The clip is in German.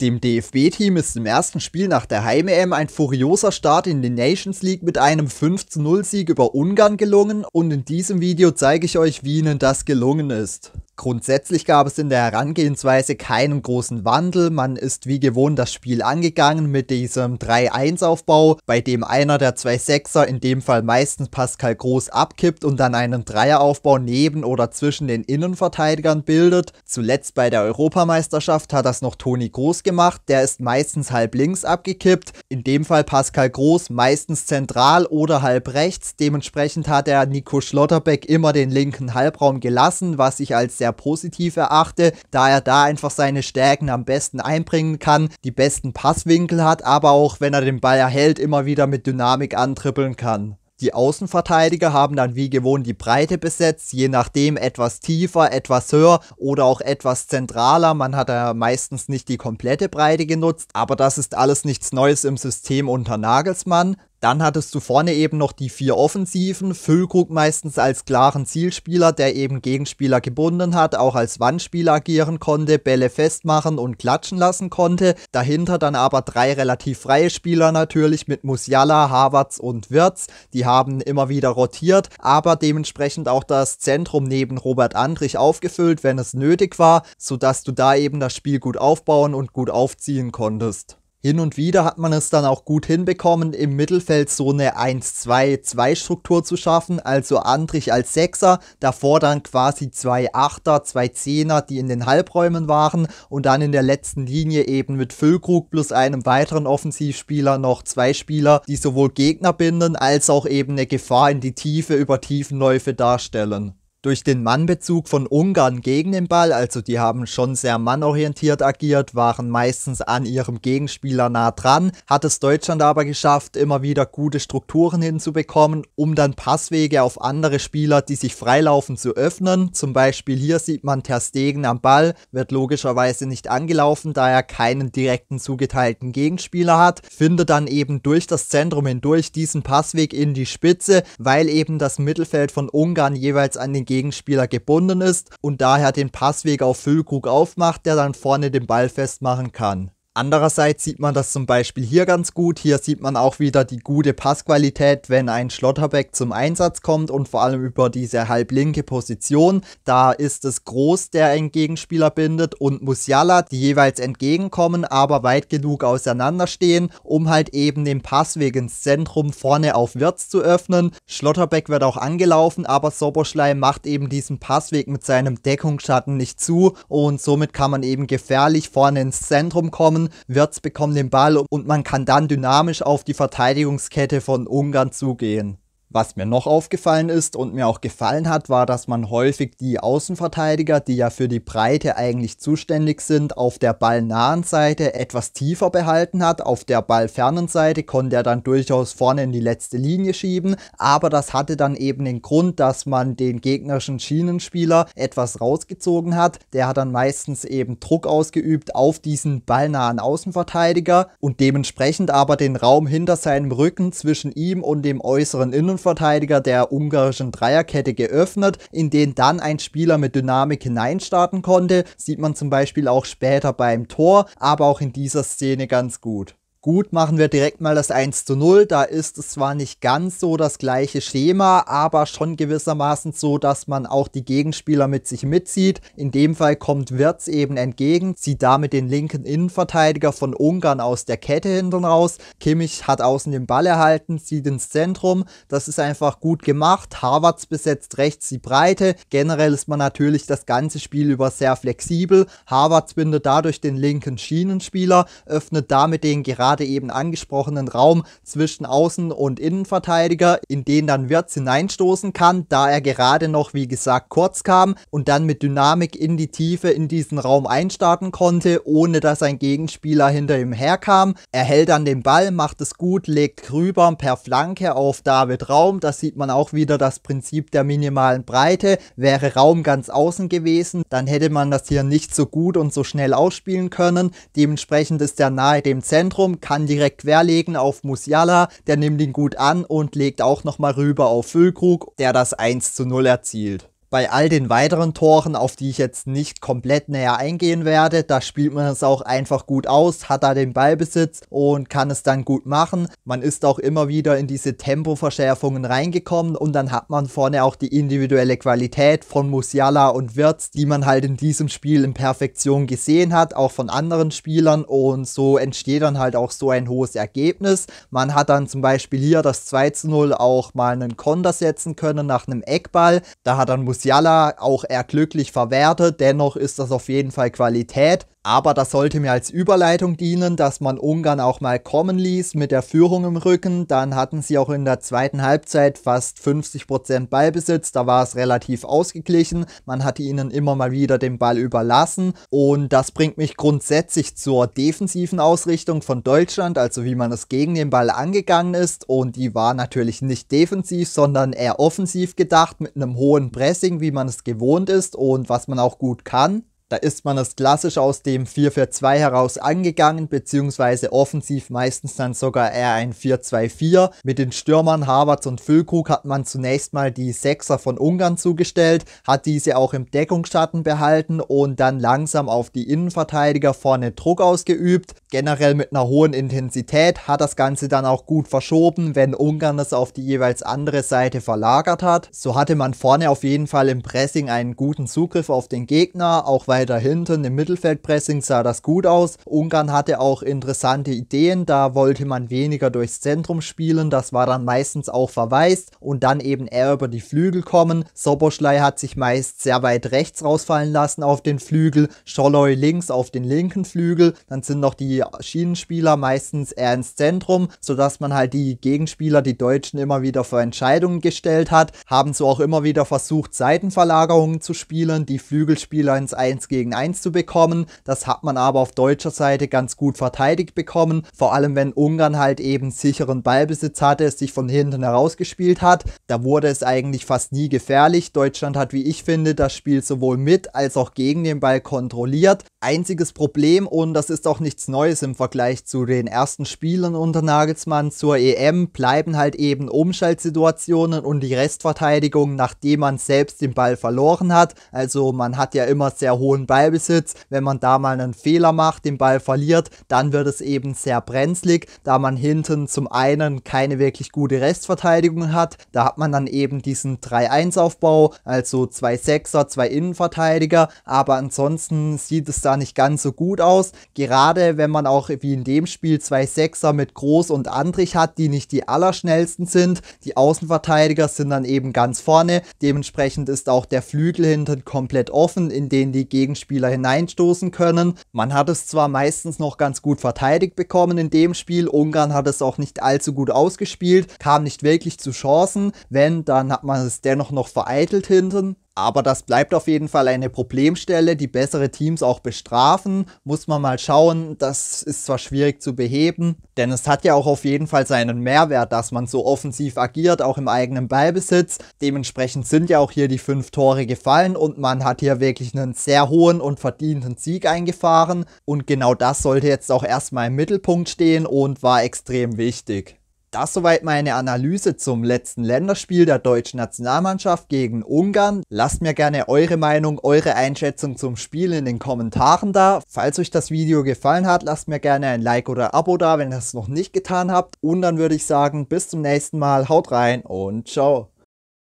Dem DFB-Team ist im ersten Spiel nach der Heim-EM ein furioser Start in die Nations League mit einem 5-0-Sieg über Ungarn gelungen und in diesem Video zeige ich euch, wie ihnen das gelungen ist. Grundsätzlich gab es in der Herangehensweise keinen großen Wandel, man ist wie gewohnt das Spiel angegangen mit diesem 3-1-Aufbau, bei dem einer der zwei Sechser, in dem Fall meistens Pascal Groß, abkippt und dann einen Dreieraufbau neben oder zwischen den Innenverteidigern bildet. Zuletzt bei der Europameisterschaft hat das noch Toni Groß gemacht, der ist meistens halb links abgekippt, in dem Fall Pascal Groß meistens zentral oder halb rechts, dementsprechend hat er Nico Schlotterbeck immer den linken Halbraum gelassen, was sich als sehr sehr positiv erachte, da er da einfach seine Stärken am besten einbringen kann, die besten Passwinkel hat, aber auch wenn er den Ball erhält, immer wieder mit Dynamik antrippeln kann. Die Außenverteidiger haben dann wie gewohnt die Breite besetzt, je nachdem etwas tiefer, etwas höher oder auch etwas zentraler. Man hat da meistens nicht die komplette Breite genutzt, aber das ist alles nichts Neues im System unter Nagelsmann. Dann hattest du vorne eben noch die vier Offensiven, Füllkrug meistens als klaren Zielspieler, der eben Gegenspieler gebunden hat, auch als Wandspieler agieren konnte, Bälle festmachen und klatschen lassen konnte. Dahinter dann aber drei relativ freie Spieler natürlich mit Musiala, Havertz und Wirtz. Die haben immer wieder rotiert, aber dementsprechend auch das Zentrum neben Robert Andrich aufgefüllt, wenn es nötig war, sodass du da eben das Spiel gut aufbauen und gut aufziehen konntest. Hin und wieder hat man es dann auch gut hinbekommen, im Mittelfeld so eine 1-2-2-Struktur zu schaffen, also Andrich als Sechser, davor dann quasi zwei Achter, zwei Zehner, die in den Halbräumen waren und dann in der letzten Linie eben mit Füllkrug plus einem weiteren Offensivspieler noch zwei Spieler, die sowohl Gegner binden als auch eben eine Gefahr in die Tiefe über Tiefenläufe darstellen durch den Mannbezug von Ungarn gegen den Ball, also die haben schon sehr mannorientiert agiert, waren meistens an ihrem Gegenspieler nah dran, hat es Deutschland aber geschafft, immer wieder gute Strukturen hinzubekommen, um dann Passwege auf andere Spieler, die sich freilaufen, zu öffnen. Zum Beispiel hier sieht man Ter Stegen am Ball, wird logischerweise nicht angelaufen, da er keinen direkten zugeteilten Gegenspieler hat, findet dann eben durch das Zentrum hindurch diesen Passweg in die Spitze, weil eben das Mittelfeld von Ungarn jeweils an den Gegenspieler gebunden ist und daher den Passweg auf Füllkrug aufmacht, der dann vorne den Ball festmachen kann. Andererseits sieht man das zum Beispiel hier ganz gut. Hier sieht man auch wieder die gute Passqualität, wenn ein Schlotterbeck zum Einsatz kommt und vor allem über diese halblinke Position. Da ist es Groß, der einen Gegenspieler bindet und Musiala, die jeweils entgegenkommen, aber weit genug auseinanderstehen, um halt eben den Passweg ins Zentrum vorne auf Wirtz zu öffnen. Schlotterbeck wird auch angelaufen, aber Soboschlei macht eben diesen Passweg mit seinem Deckungsschatten nicht zu und somit kann man eben gefährlich vorne ins Zentrum kommen Wirtz bekommt den Ball und man kann dann dynamisch auf die Verteidigungskette von Ungarn zugehen. Was mir noch aufgefallen ist und mir auch gefallen hat, war, dass man häufig die Außenverteidiger, die ja für die Breite eigentlich zuständig sind, auf der ballnahen Seite etwas tiefer behalten hat. Auf der ballfernen Seite konnte er dann durchaus vorne in die letzte Linie schieben, aber das hatte dann eben den Grund, dass man den gegnerischen Schienenspieler etwas rausgezogen hat. Der hat dann meistens eben Druck ausgeübt auf diesen ballnahen Außenverteidiger und dementsprechend aber den Raum hinter seinem Rücken zwischen ihm und dem äußeren Innenverteidiger Außenverteidiger der ungarischen Dreierkette geöffnet, in den dann ein Spieler mit Dynamik hineinstarten konnte. Sieht man zum Beispiel auch später beim Tor, aber auch in dieser Szene ganz gut. Gut, machen wir direkt mal das 1 zu 0. Da ist es zwar nicht ganz so das gleiche Schema, aber schon gewissermaßen so, dass man auch die Gegenspieler mit sich mitzieht. In dem Fall kommt Wirtz eben entgegen, zieht damit den linken Innenverteidiger von Ungarn aus der Kette hinten raus. Kimmich hat außen den Ball erhalten, zieht ins Zentrum. Das ist einfach gut gemacht. Harvards besetzt rechts die Breite. Generell ist man natürlich das ganze Spiel über sehr flexibel. Harvards bindet dadurch den linken Schienenspieler, öffnet damit den gerade gerade eben angesprochenen Raum zwischen Außen- und Innenverteidiger, in den dann Wirtz hineinstoßen kann, da er gerade noch, wie gesagt, kurz kam und dann mit Dynamik in die Tiefe in diesen Raum einstarten konnte, ohne dass ein Gegenspieler hinter ihm herkam. Er hält dann den Ball, macht es gut, legt Grüber per Flanke auf David Raum. Das sieht man auch wieder das Prinzip der minimalen Breite. Wäre Raum ganz außen gewesen, dann hätte man das hier nicht so gut und so schnell ausspielen können. Dementsprechend ist er nahe dem Zentrum, kann direkt querlegen auf Musiala, der nimmt ihn gut an und legt auch nochmal rüber auf Füllkrug, der das 1 zu 0 erzielt bei all den weiteren Toren, auf die ich jetzt nicht komplett näher eingehen werde, da spielt man es auch einfach gut aus, hat da den Ballbesitz und kann es dann gut machen. Man ist auch immer wieder in diese Tempoverschärfungen reingekommen und dann hat man vorne auch die individuelle Qualität von Musiala und Wirtz, die man halt in diesem Spiel in Perfektion gesehen hat, auch von anderen Spielern und so entsteht dann halt auch so ein hohes Ergebnis. Man hat dann zum Beispiel hier das 2 zu 0 auch mal einen Konter setzen können nach einem Eckball. Da hat dann Musiala auch eher glücklich verwertet. Dennoch ist das auf jeden Fall Qualität. Aber das sollte mir als Überleitung dienen, dass man Ungarn auch mal kommen ließ mit der Führung im Rücken. Dann hatten sie auch in der zweiten Halbzeit fast 50% Ballbesitz. Da war es relativ ausgeglichen. Man hatte ihnen immer mal wieder den Ball überlassen. Und das bringt mich grundsätzlich zur defensiven Ausrichtung von Deutschland, also wie man es gegen den Ball angegangen ist. Und die war natürlich nicht defensiv, sondern eher offensiv gedacht mit einem hohen Pressing, wie man es gewohnt ist und was man auch gut kann. Da ist man das klassisch aus dem 4-4-2 heraus angegangen, beziehungsweise offensiv meistens dann sogar eher ein 4-2-4. Mit den Stürmern Havertz und Füllkrug hat man zunächst mal die Sechser von Ungarn zugestellt, hat diese auch im Deckungsschatten behalten und dann langsam auf die Innenverteidiger vorne Druck ausgeübt. Generell mit einer hohen Intensität hat das Ganze dann auch gut verschoben, wenn Ungarn es auf die jeweils andere Seite verlagert hat. So hatte man vorne auf jeden Fall im Pressing einen guten Zugriff auf den Gegner, auch weil weiter hinten im Mittelfeldpressing sah das gut aus. Ungarn hatte auch interessante Ideen, da wollte man weniger durchs Zentrum spielen, das war dann meistens auch verwaist und dann eben eher über die Flügel kommen. Soboschlei hat sich meist sehr weit rechts rausfallen lassen auf den Flügel, Scholloy links auf den linken Flügel, dann sind noch die Schienenspieler meistens eher ins Zentrum, sodass man halt die Gegenspieler, die Deutschen, immer wieder vor Entscheidungen gestellt hat, haben so auch immer wieder versucht, Seitenverlagerungen zu spielen, die Flügelspieler ins 1 gegen 1 zu bekommen. Das hat man aber auf deutscher Seite ganz gut verteidigt bekommen. Vor allem, wenn Ungarn halt eben sicheren Ballbesitz hatte, es sich von hinten herausgespielt hat. Da wurde es eigentlich fast nie gefährlich. Deutschland hat, wie ich finde, das Spiel sowohl mit als auch gegen den Ball kontrolliert einziges Problem und das ist auch nichts Neues im Vergleich zu den ersten Spielen unter Nagelsmann zur EM, bleiben halt eben Umschaltsituationen und die Restverteidigung, nachdem man selbst den Ball verloren hat. Also man hat ja immer sehr hohen Ballbesitz. Wenn man da mal einen Fehler macht, den Ball verliert, dann wird es eben sehr brenzlig, da man hinten zum einen keine wirklich gute Restverteidigung hat. Da hat man dann eben diesen 3-1-Aufbau, also zwei Sechser, zwei Innenverteidiger, aber ansonsten sieht es dann sah nicht ganz so gut aus. Gerade wenn man auch wie in dem Spiel zwei Sechser mit Groß und Andrich hat, die nicht die allerschnellsten sind. Die Außenverteidiger sind dann eben ganz vorne. Dementsprechend ist auch der Flügel hinten komplett offen, in den die Gegenspieler hineinstoßen können. Man hat es zwar meistens noch ganz gut verteidigt bekommen in dem Spiel. Ungarn hat es auch nicht allzu gut ausgespielt, kam nicht wirklich zu Chancen. Wenn, dann hat man es dennoch noch vereitelt hinten. Aber das bleibt auf jeden Fall eine Problemstelle, die bessere Teams auch bestrafen. Muss man mal schauen, das ist zwar schwierig zu beheben, denn es hat ja auch auf jeden Fall seinen Mehrwert, dass man so offensiv agiert, auch im eigenen Ballbesitz. Dementsprechend sind ja auch hier die fünf Tore gefallen und man hat hier wirklich einen sehr hohen und verdienten Sieg eingefahren. Und genau das sollte jetzt auch erstmal im Mittelpunkt stehen und war extrem wichtig. Das soweit meine Analyse zum letzten Länderspiel der deutschen Nationalmannschaft gegen Ungarn. Lasst mir gerne eure Meinung, eure Einschätzung zum Spiel in den Kommentaren da. Falls euch das Video gefallen hat, lasst mir gerne ein Like oder ein Abo da, wenn ihr es noch nicht getan habt. Und dann würde ich sagen, bis zum nächsten Mal, haut rein und ciao.